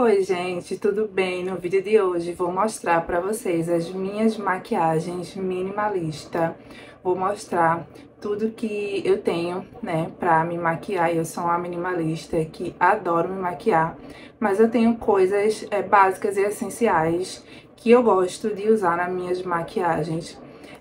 Oi gente, tudo bem? No vídeo de hoje vou mostrar para vocês as minhas maquiagens minimalista. Vou mostrar tudo que eu tenho, né, para me maquiar. Eu sou uma minimalista que adoro me maquiar, mas eu tenho coisas é, básicas e essenciais que eu gosto de usar nas minhas maquiagens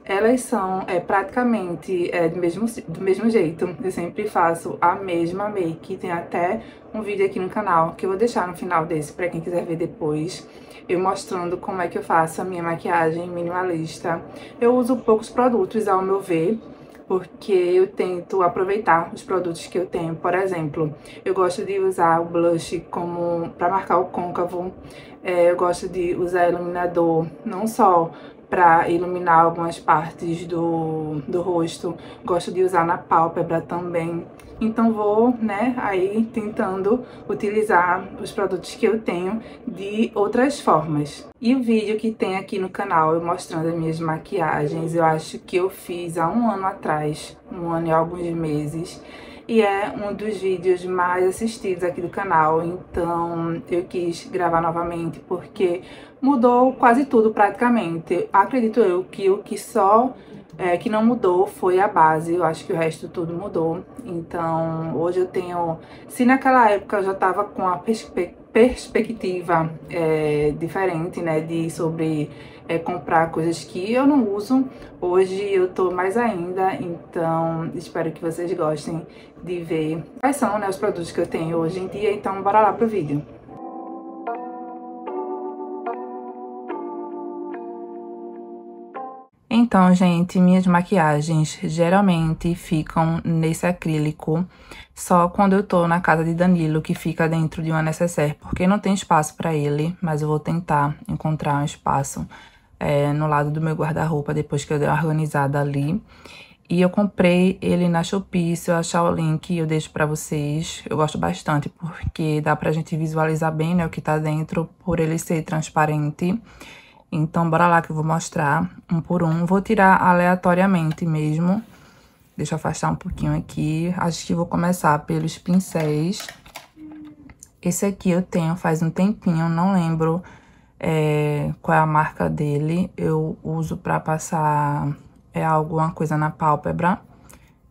elas são é, praticamente é, do, mesmo, do mesmo jeito. Eu sempre faço a mesma make, tem até um vídeo aqui no canal que eu vou deixar no final desse para quem quiser ver depois, eu mostrando como é que eu faço a minha maquiagem minimalista. Eu uso poucos produtos ao meu ver, porque eu tento aproveitar os produtos que eu tenho. Por exemplo, eu gosto de usar o blush como para marcar o côncavo, é, eu gosto de usar iluminador não só para iluminar algumas partes do, do rosto. Gosto de usar na pálpebra também. Então vou, né, aí tentando utilizar os produtos que eu tenho de outras formas. E o vídeo que tem aqui no canal eu mostrando as minhas maquiagens, eu acho que eu fiz há um ano atrás, um ano e alguns meses e é um dos vídeos mais assistidos aqui do canal, então eu quis gravar novamente porque mudou quase tudo praticamente. Acredito eu que o que só é, que não mudou foi a base, eu acho que o resto tudo mudou. Então hoje eu tenho, se naquela época eu já estava com a perspe perspectiva é, diferente, né, de sobre é, comprar coisas que eu não uso, hoje eu tô mais ainda, então espero que vocês gostem de ver quais são né, os produtos que eu tenho hoje em dia, então bora lá pro vídeo. Então, gente, minhas maquiagens geralmente ficam nesse acrílico só quando eu tô na casa de Danilo, que fica dentro de uma necessaire, porque não tem espaço para ele, mas eu vou tentar encontrar um espaço é, no lado do meu guarda-roupa depois que eu dei uma organizada ali. E eu comprei ele na Shopee, se eu achar o link eu deixo para vocês. Eu gosto bastante porque dá pra gente visualizar bem né, o que tá dentro por ele ser transparente. Então, bora lá que eu vou mostrar um por um. Vou tirar aleatoriamente mesmo. Deixa eu afastar um pouquinho aqui. Acho que vou começar pelos pincéis. Esse aqui eu tenho faz um tempinho, não lembro é, qual é a marca dele. Eu uso pra passar é, alguma coisa na pálpebra.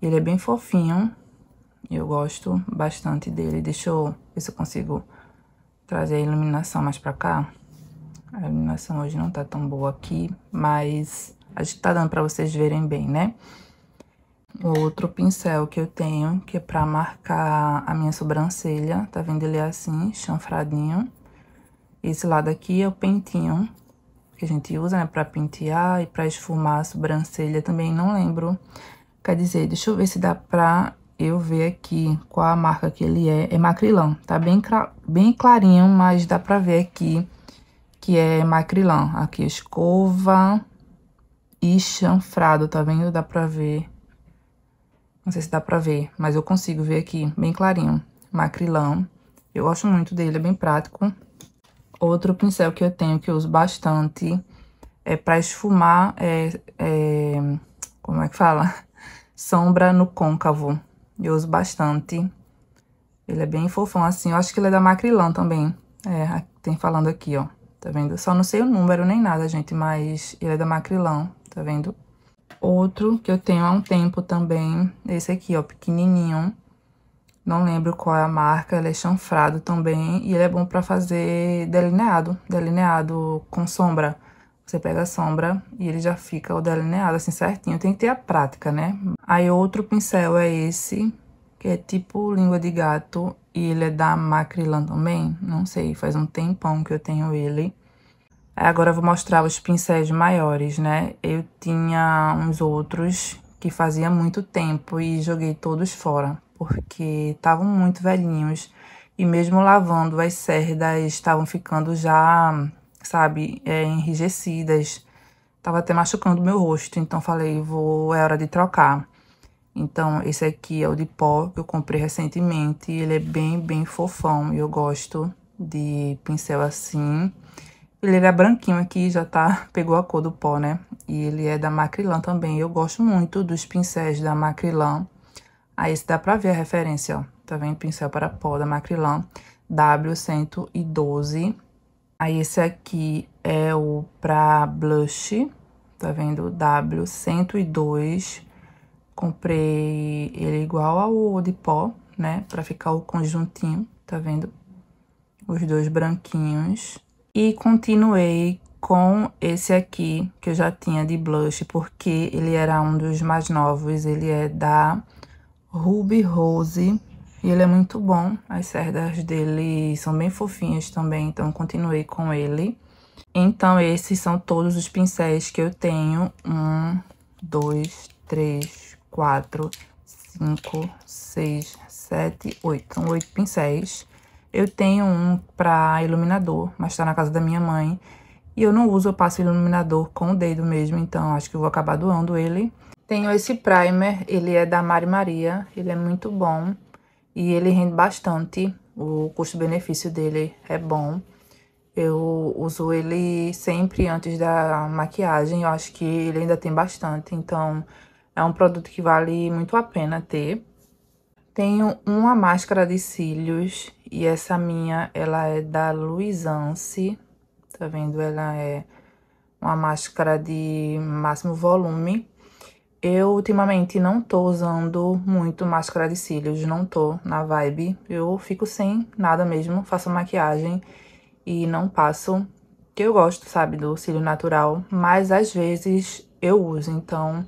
Ele é bem fofinho. Eu gosto bastante dele. Deixa eu ver se eu consigo trazer a iluminação mais pra cá. A iluminação hoje não tá tão boa aqui, mas acho que tá dando pra vocês verem bem, né? O outro pincel que eu tenho, que é pra marcar a minha sobrancelha, tá vendo ele é assim, chanfradinho. Esse lado aqui é o pentinho, que a gente usa, né, pra pentear e pra esfumar a sobrancelha também, não lembro. Quer dizer, deixa eu ver se dá pra eu ver aqui qual a marca que ele é. É macrilão, tá bem, bem clarinho, mas dá pra ver aqui que é macrilã. Aqui, escova e chanfrado, tá vendo? Dá pra ver. Não sei se dá pra ver, mas eu consigo ver aqui, bem clarinho. Macrilã. Eu gosto muito dele, é bem prático. Outro pincel que eu tenho, que eu uso bastante, é pra esfumar, é, é, como é que fala? Sombra no côncavo. Eu uso bastante. Ele é bem fofão assim, eu acho que ele é da Macrilã também. É, tem falando aqui, ó tá vendo? Só não sei o número nem nada, gente, mas ele é da Macrilão, tá vendo? Outro que eu tenho há um tempo também, esse aqui, ó, pequenininho. Não lembro qual é a marca, ele é chanfrado também e ele é bom pra fazer delineado, delineado com sombra. Você pega a sombra e ele já fica o delineado assim certinho, tem que ter a prática, né? Aí outro pincel é esse, é tipo língua de gato e ele é da Macrilan também, não sei, faz um tempão que eu tenho ele. Agora eu vou mostrar os pincéis maiores, né? Eu tinha uns outros que fazia muito tempo e joguei todos fora, porque estavam muito velhinhos e mesmo lavando as cerdas estavam ficando já, sabe, é, enrijecidas. Tava até machucando meu rosto, então falei, vou, é hora de trocar. Então, esse aqui é o de pó que eu comprei recentemente. Ele é bem, bem fofão e eu gosto de pincel assim. Ele era branquinho aqui, já tá, pegou a cor do pó, né? E ele é da Macrylan também. Eu gosto muito dos pincéis da Macrylan. Aí, esse dá pra ver a referência, ó. Tá vendo? Pincel para pó da Macrylan W112. Aí, esse aqui é o pra blush, tá vendo? W102 Comprei ele igual ao de pó, né? Pra ficar o conjuntinho, tá vendo? Os dois branquinhos. E continuei com esse aqui, que eu já tinha de blush, porque ele era um dos mais novos. Ele é da Ruby Rose. E ele é muito bom. As cerdas dele são bem fofinhas também, então continuei com ele. Então, esses são todos os pincéis que eu tenho. Um, dois, três, quatro, cinco, seis, sete, oito. São oito pincéis. Eu tenho um para iluminador, mas está na casa da minha mãe. E eu não uso, eu passo iluminador com o dedo mesmo, então acho que vou acabar doando ele. Tenho esse primer, ele é da Mari Maria, ele é muito bom e ele rende bastante. O custo-benefício dele é bom. Eu uso ele sempre antes da maquiagem, eu acho que ele ainda tem bastante, então é um produto que vale muito a pena ter. Tenho uma máscara de cílios e essa minha, ela é da Luisance, tá vendo? Ela é uma máscara de máximo volume. Eu ultimamente não tô usando muito máscara de cílios, não tô na vibe. Eu fico sem nada mesmo, faço maquiagem e não passo. Que eu gosto, sabe, do cílio natural, mas às vezes eu uso, então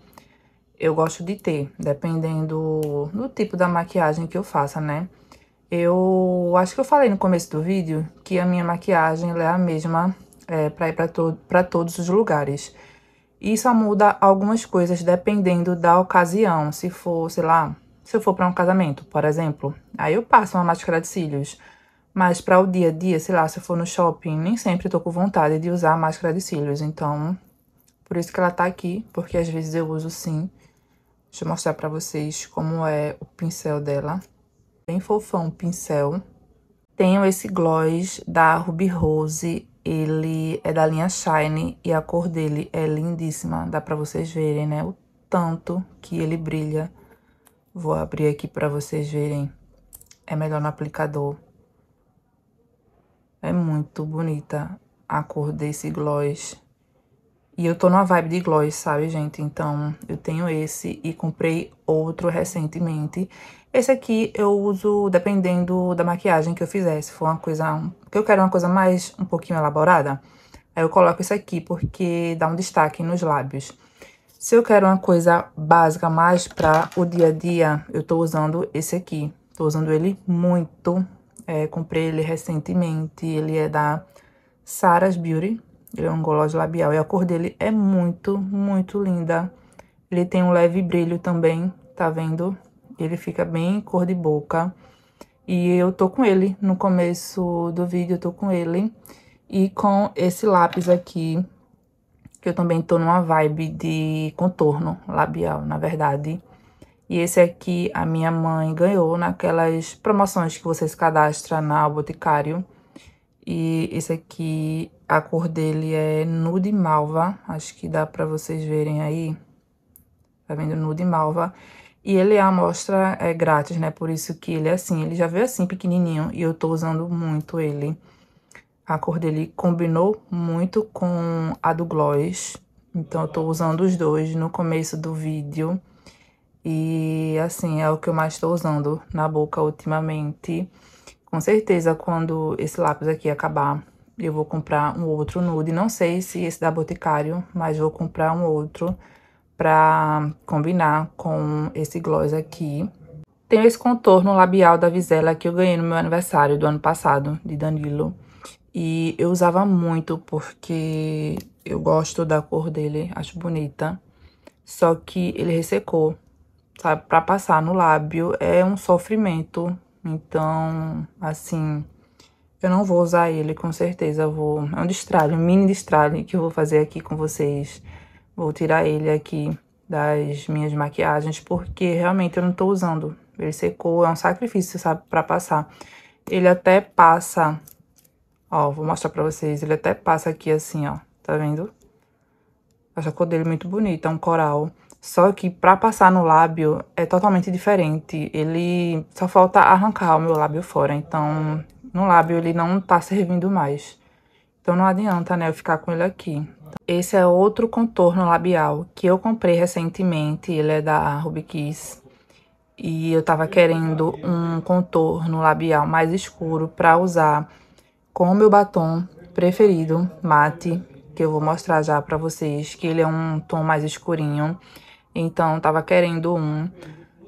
eu gosto de ter, dependendo do tipo da maquiagem que eu faça, né? Eu acho que eu falei no começo do vídeo que a minha maquiagem é a mesma é, para ir para to todos os lugares. E só muda algumas coisas dependendo da ocasião. Se for, sei lá, se eu for para um casamento, por exemplo, aí eu passo uma máscara de cílios. Mas para o dia a dia, sei lá, se eu for no shopping, nem sempre tô com vontade de usar a máscara de cílios. Então, por isso que ela tá aqui, porque às vezes eu uso sim. Deixa eu mostrar pra vocês como é o pincel dela. Bem fofão o pincel. Tenho esse gloss da Ruby Rose. Ele é da linha Shine e a cor dele é lindíssima. Dá pra vocês verem, né? O tanto que ele brilha. Vou abrir aqui pra vocês verem. É melhor no aplicador. É muito bonita a cor desse gloss. E eu tô numa vibe de gloss, sabe, gente? Então, eu tenho esse e comprei outro recentemente. Esse aqui eu uso dependendo da maquiagem que eu fizer. Se for uma coisa... que eu quero uma coisa mais, um pouquinho elaborada, aí eu coloco esse aqui porque dá um destaque nos lábios. Se eu quero uma coisa básica mais pra o dia a dia, eu tô usando esse aqui. Tô usando ele muito. É, comprei ele recentemente, ele é da Sarah's Beauty ele é um gloss labial. E a cor dele é muito, muito linda. Ele tem um leve brilho também, tá vendo? Ele fica bem cor de boca. E eu tô com ele no começo do vídeo, eu tô com ele. E com esse lápis aqui, que eu também tô numa vibe de contorno labial, na verdade. E esse aqui a minha mãe ganhou naquelas promoções que você se cadastra na Boticário. E esse aqui a cor dele é nude malva, acho que dá pra vocês verem aí. Tá vendo? Nude malva. E ele é a amostra é grátis, né? Por isso que ele é assim. Ele já veio assim, pequenininho, e eu tô usando muito ele. A cor dele combinou muito com a do Gloss. Então, eu tô usando os dois no começo do vídeo. E, assim, é o que eu mais tô usando na boca ultimamente. Com certeza, quando esse lápis aqui acabar, eu vou comprar um outro nude, não sei se esse da Boticário, mas vou comprar um outro pra combinar com esse gloss aqui. Tenho esse contorno labial da Visela que eu ganhei no meu aniversário do ano passado, de Danilo. E eu usava muito porque eu gosto da cor dele, acho bonita. Só que ele ressecou, sabe? Pra passar no lábio é um sofrimento. Então, assim, eu não vou usar ele, com certeza. Eu vou. É um destralho, um mini destralho que eu vou fazer aqui com vocês. Vou tirar ele aqui das minhas maquiagens, porque realmente eu não tô usando. Ele secou, é um sacrifício, sabe, pra passar. Ele até passa, ó, vou mostrar pra vocês, ele até passa aqui assim, ó, tá vendo? Acho a cor dele é muito bonita, é um coral. Só que pra passar no lábio é totalmente diferente, ele só falta arrancar o meu lábio fora, então no lábio ele não tá servindo mais. Então não adianta, né, eu ficar com ele aqui. Esse é outro contorno labial que eu comprei recentemente, ele é da Ruby Kiss. E eu tava querendo um contorno labial mais escuro pra usar com o meu batom preferido, mate, que eu vou mostrar já pra vocês, que ele é um tom mais escurinho. Então, tava querendo um.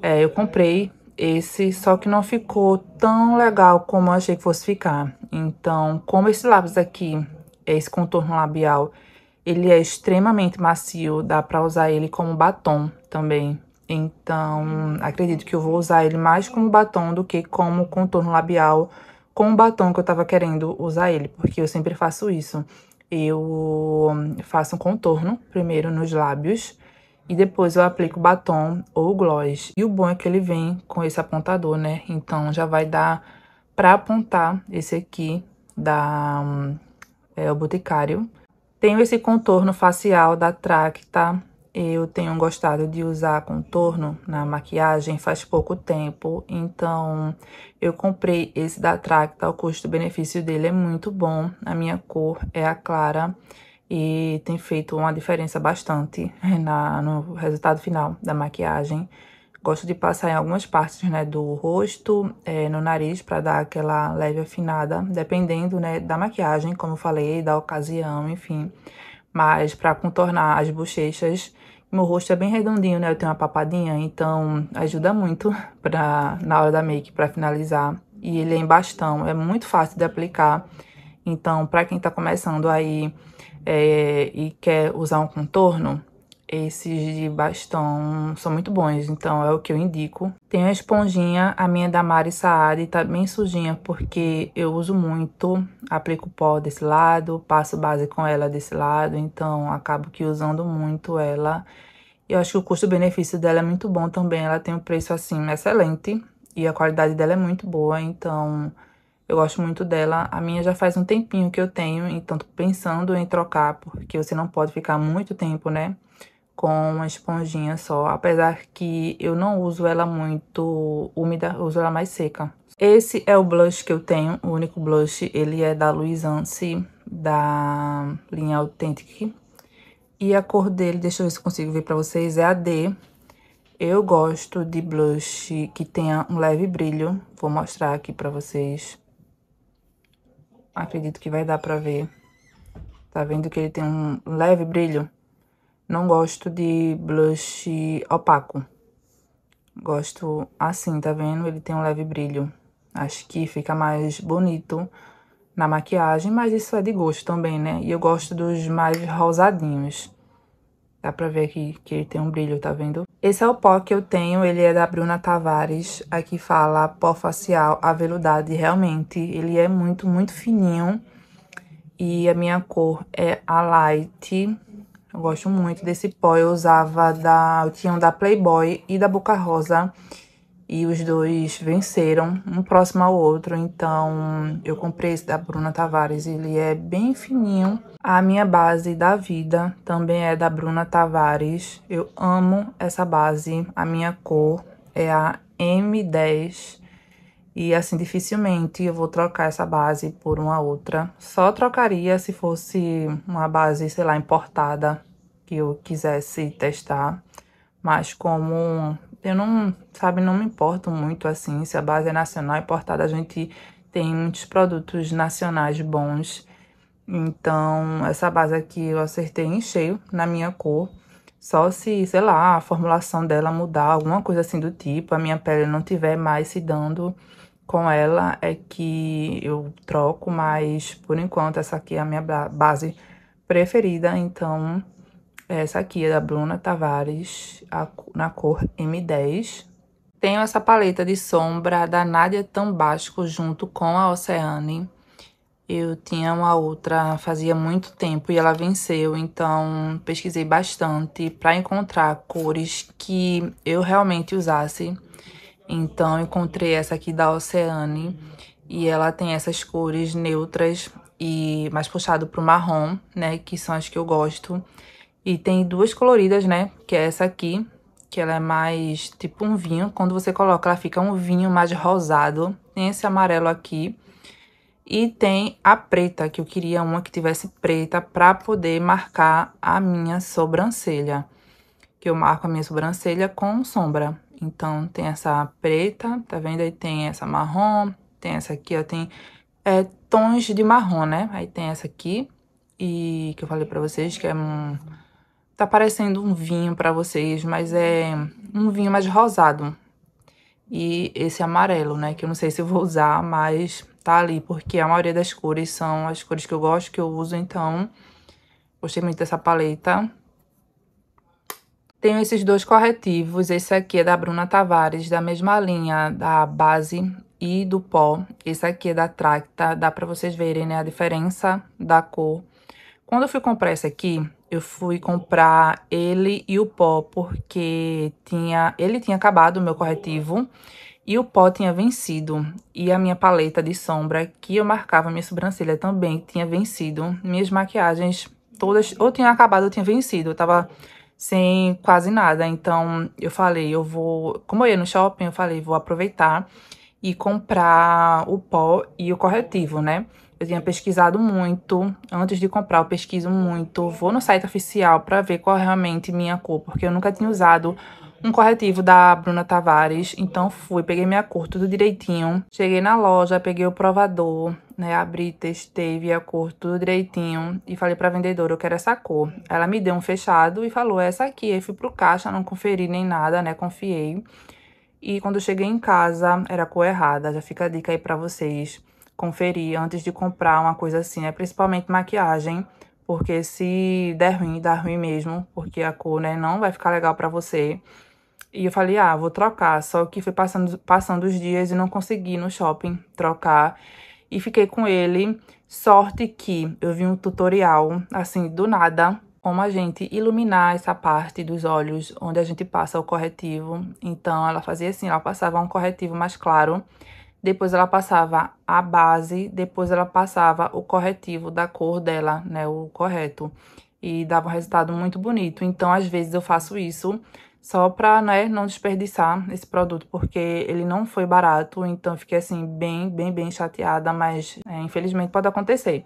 É, eu comprei esse, só que não ficou tão legal como eu achei que fosse ficar. Então, como esse lápis aqui, esse contorno labial, ele é extremamente macio, dá pra usar ele como batom também. Então, acredito que eu vou usar ele mais como batom do que como contorno labial com o batom que eu tava querendo usar ele, porque eu sempre faço isso. Eu hum, faço um contorno primeiro nos lábios, e depois eu aplico batom ou gloss. E o bom é que ele vem com esse apontador, né? Então já vai dar para apontar esse aqui da é, o Boticário. Tenho esse contorno facial da Tracta. Eu tenho gostado de usar contorno na maquiagem faz pouco tempo, então eu comprei esse da Tracta. O custo-benefício dele é muito bom. A minha cor é a clara e tem feito uma diferença bastante eh, na, no resultado final da maquiagem. Gosto de passar em algumas partes né, do rosto, é, no nariz, para dar aquela leve afinada, dependendo né, da maquiagem, como eu falei, da ocasião, enfim. Mas para contornar as bochechas, meu rosto é bem redondinho, né? Eu tenho uma papadinha, então ajuda muito pra, na hora da make para finalizar. E ele é em bastão, é muito fácil de aplicar. Então, para quem está começando aí é, e quer usar um contorno, esses de bastão são muito bons, então é o que eu indico. Tem a esponjinha, a minha é da Mari Saad, tá bem sujinha porque eu uso muito, aplico pó desse lado, passo base com ela desse lado, então acabo que usando muito ela. Eu acho que o custo-benefício dela é muito bom também, ela tem um preço assim excelente e a qualidade dela é muito boa, então eu gosto muito dela. A minha já faz um tempinho que eu tenho, então tô pensando em trocar, porque você não pode ficar muito tempo, né? Com uma esponjinha só. Apesar que eu não uso ela muito úmida, uso ela mais seca. Esse é o blush que eu tenho, o único blush. Ele é da Luisance, da linha Authentic. E a cor dele, deixa eu ver se consigo ver pra vocês, é a D. Eu gosto de blush que tenha um leve brilho. Vou mostrar aqui pra vocês Acredito que vai dar pra ver. Tá vendo que ele tem um leve brilho? Não gosto de blush opaco. Gosto assim, tá vendo? Ele tem um leve brilho. Acho que fica mais bonito na maquiagem, mas isso é de gosto também, né? E eu gosto dos mais rosadinhos. Dá pra ver aqui que ele tem um brilho, tá vendo? Esse é o pó que eu tenho, ele é da Bruna Tavares. Aqui fala pó facial aveludado e realmente ele é muito, muito fininho. E a minha cor é a light. Eu gosto muito desse pó, eu usava da... Eu tinha um da Playboy e da Boca Rosa e os dois venceram, um próximo ao outro. Então, eu comprei esse da Bruna Tavares, ele é bem fininho. A minha base da vida também é da Bruna Tavares. Eu amo essa base. A minha cor é a M10. E assim, dificilmente eu vou trocar essa base por uma outra. Só trocaria se fosse uma base, sei lá, importada que eu quisesse testar. Mas como eu não, sabe, não me importo muito assim se a base é nacional importada. A gente tem muitos produtos nacionais bons. Então, essa base aqui eu acertei em cheio na minha cor. Só se, sei lá, a formulação dela mudar, alguma coisa assim do tipo, a minha pele não tiver mais se dando com ela, é que eu troco, mas por enquanto essa aqui é a minha base preferida, então essa aqui é da Bruna Tavares, a, na cor M10. Tenho essa paleta de sombra da Nádia Tambasco junto com a Oceane. Eu tinha uma outra fazia muito tempo e ela venceu, então pesquisei bastante para encontrar cores que eu realmente usasse. Então encontrei essa aqui da Oceane e ela tem essas cores neutras e mais puxado para o marrom, né, que são as que eu gosto. E tem duas coloridas, né? Que é essa aqui, que ela é mais tipo um vinho. Quando você coloca, ela fica um vinho mais rosado. Tem esse amarelo aqui. E tem a preta, que eu queria uma que tivesse preta para poder marcar a minha sobrancelha. Que eu marco a minha sobrancelha com sombra. Então, tem essa preta, tá vendo? Aí tem essa marrom, tem essa aqui, ó, tem é, tons de marrom, né? Aí tem essa aqui, e que eu falei pra vocês que é um Tá parecendo um vinho para vocês, mas é um vinho mais rosado. E esse amarelo, né, que eu não sei se vou usar, mas tá ali, porque a maioria das cores são as cores que eu gosto, que eu uso, então gostei muito dessa paleta. Tenho esses dois corretivos, esse aqui é da Bruna Tavares, da mesma linha da base e do pó. Esse aqui é da Tracta, dá pra vocês verem, né, a diferença da cor. Quando eu fui comprar esse aqui, eu fui comprar ele e o pó porque tinha, ele tinha acabado o meu corretivo e o pó tinha vencido. E a minha paleta de sombra que eu marcava minha sobrancelha também tinha vencido. Minhas maquiagens todas ou tinha acabado ou tinha vencido. Eu tava sem quase nada. Então eu falei, eu vou, como eu ia no shopping, eu falei, vou aproveitar e comprar o pó e o corretivo, né? Eu tinha pesquisado muito antes de comprar, eu pesquiso muito. Vou no site oficial para ver qual é realmente minha cor, porque eu nunca tinha usado um corretivo da Bruna Tavares. Então fui, peguei minha cor tudo direitinho. Cheguei na loja, peguei o provador, né? Abri, testei, vi a cor tudo direitinho e falei pra vendedora, eu quero essa cor. Ela me deu um fechado e falou, essa aqui. Aí fui pro caixa, não conferi nem nada, né? Confiei. E quando eu cheguei em casa, era a cor errada. Já fica a dica aí pra vocês conferir antes de comprar uma coisa assim, né? Principalmente maquiagem, porque se der ruim, dá ruim mesmo, porque a cor, né, não vai ficar legal para você. E eu falei, ah, vou trocar, só que fui passando, passando os dias e não consegui no shopping trocar. E fiquei com ele. Sorte que eu vi um tutorial, assim, do nada, como a gente iluminar essa parte dos olhos onde a gente passa o corretivo. Então, ela fazia assim, ela passava um corretivo mais claro depois ela passava a base, depois ela passava o corretivo da cor dela, né, o correto, e dava um resultado muito bonito. Então, às vezes eu faço isso só para, né, não desperdiçar esse produto, porque ele não foi barato, então fiquei assim bem, bem, bem chateada, mas é, infelizmente pode acontecer.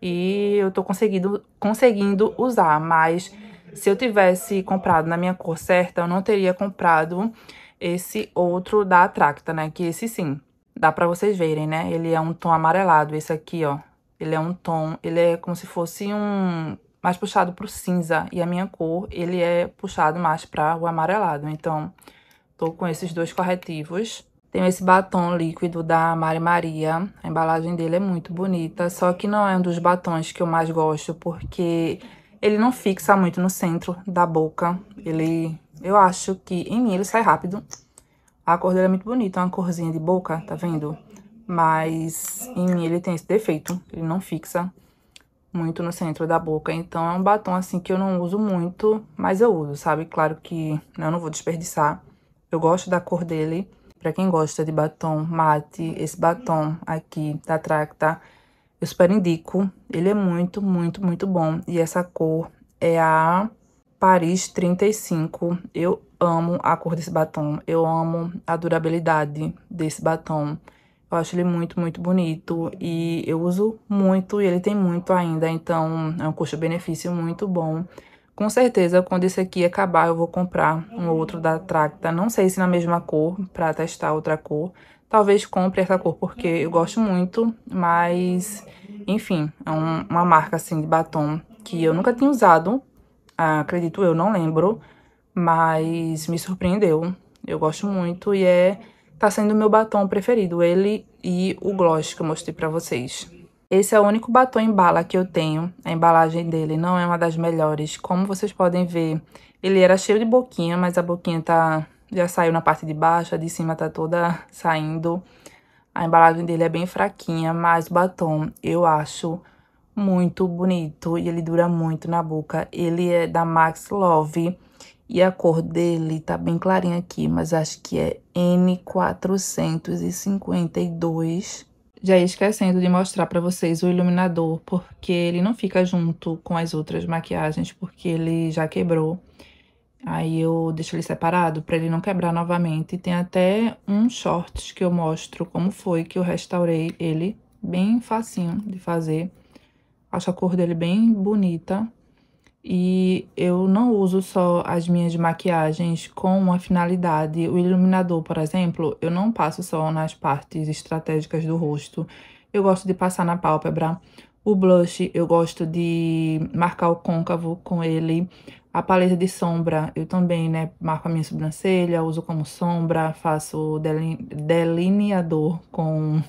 E eu tô conseguindo conseguindo usar, mas se eu tivesse comprado na minha cor certa, eu não teria comprado esse outro da Atracta, né, que esse sim Dá pra vocês verem, né? Ele é um tom amarelado, esse aqui, ó. Ele é um tom, ele é como se fosse um... mais puxado pro cinza. E a minha cor, ele é puxado mais pra o amarelado. Então, tô com esses dois corretivos. Tenho esse batom líquido da Mari Maria. A embalagem dele é muito bonita. Só que não é um dos batons que eu mais gosto, porque ele não fixa muito no centro da boca. Ele... Eu acho que em mim ele sai rápido, a cor dele é muito bonita, é uma corzinha de boca, tá vendo? Mas em mim ele tem esse defeito, ele não fixa muito no centro da boca. Então é um batom assim que eu não uso muito, mas eu uso, sabe? Claro que né, eu não vou desperdiçar. Eu gosto da cor dele. Pra quem gosta de batom mate, esse batom aqui da Tracta, eu super indico. Ele é muito, muito, muito bom. E essa cor é a Paris 35. Eu amo a cor desse batom, eu amo a durabilidade desse batom. Eu acho ele muito, muito bonito e eu uso muito e ele tem muito ainda, então é um custo-benefício muito bom. Com certeza, quando esse aqui acabar, eu vou comprar um outro da Tracta, não sei se na mesma cor, para testar outra cor. Talvez compre essa cor, porque eu gosto muito, mas, enfim, é um, uma marca, assim, de batom que eu nunca tinha usado, ah, acredito eu, não lembro, mas me surpreendeu. Eu gosto muito e é tá sendo o meu batom preferido, ele e o gloss que eu mostrei para vocês. Esse é o único batom em bala que eu tenho. A embalagem dele não é uma das melhores, como vocês podem ver. Ele era cheio de boquinha, mas a boquinha tá já saiu na parte de baixo, a de cima tá toda saindo. A embalagem dele é bem fraquinha, mas o batom eu acho muito bonito e ele dura muito na boca. Ele é da Max Love e a cor dele tá bem clarinha aqui, mas acho que é N452. Já ia esquecendo de mostrar para vocês o iluminador, porque ele não fica junto com as outras maquiagens, porque ele já quebrou. Aí eu deixo ele separado para ele não quebrar novamente. Tem até um shorts que eu mostro como foi que eu restaurei ele, bem facinho de fazer. Acho a cor dele bem bonita. E eu não uso só as minhas maquiagens com uma finalidade. O iluminador, por exemplo, eu não passo só nas partes estratégicas do rosto. Eu gosto de passar na pálpebra. O blush, eu gosto de marcar o côncavo com ele. A paleta de sombra, eu também, né, marco a minha sobrancelha, uso como sombra, faço delineador com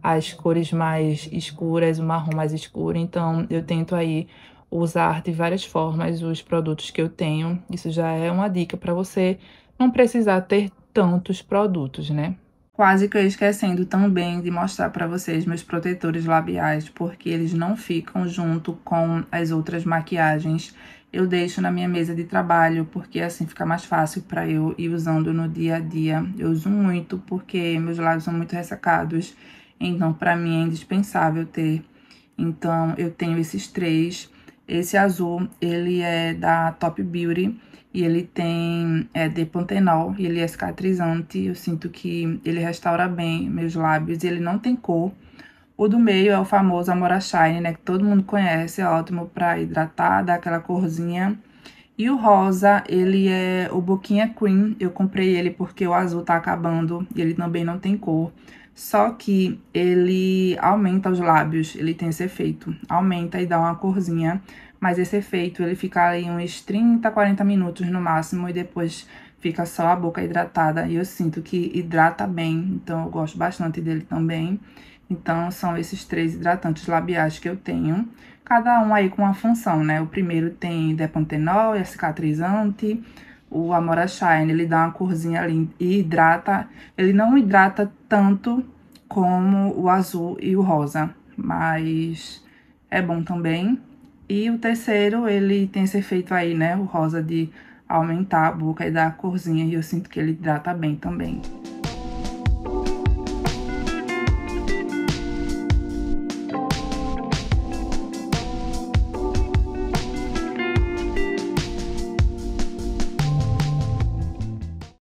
as cores mais escuras, o marrom mais escuro. Então, eu tento aí usar de várias formas os produtos que eu tenho. Isso já é uma dica para você não precisar ter tantos produtos, né? Quase que eu esquecendo também de mostrar para vocês meus protetores labiais, porque eles não ficam junto com as outras maquiagens. Eu deixo na minha mesa de trabalho, porque assim fica mais fácil para eu ir usando no dia a dia. Eu uso muito porque meus lábios são muito ressecados, então para mim é indispensável ter. Então eu tenho esses três esse azul, ele é da Top Beauty e ele tem é, de pantenol, ele é cicatrizante, eu sinto que ele restaura bem meus lábios e ele não tem cor. O do meio é o famoso Amora Shine, né, que todo mundo conhece, é ótimo para hidratar, dar aquela corzinha. E o rosa, ele é o Boquinha Queen, eu comprei ele porque o azul tá acabando e ele também não tem cor. Só que ele aumenta os lábios, ele tem esse efeito. Aumenta e dá uma corzinha, mas esse efeito ele fica aí uns 30, 40 minutos no máximo e depois fica só a boca hidratada. E eu sinto que hidrata bem, então eu gosto bastante dele também. Então são esses três hidratantes labiais que eu tenho, cada um aí com uma função, né? O primeiro tem depantenol, é cicatrizante, o Amora Shine, ele dá uma corzinha ali e hidrata. Ele não hidrata tanto como o azul e o rosa, mas é bom também. E o terceiro, ele tem esse efeito aí, né? O rosa de aumentar a boca e dar a corzinha, e eu sinto que ele hidrata bem também.